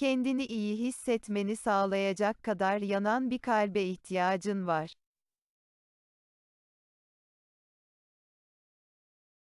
kendini iyi hissetmeni sağlayacak kadar yanan bir kalbe ihtiyacın var.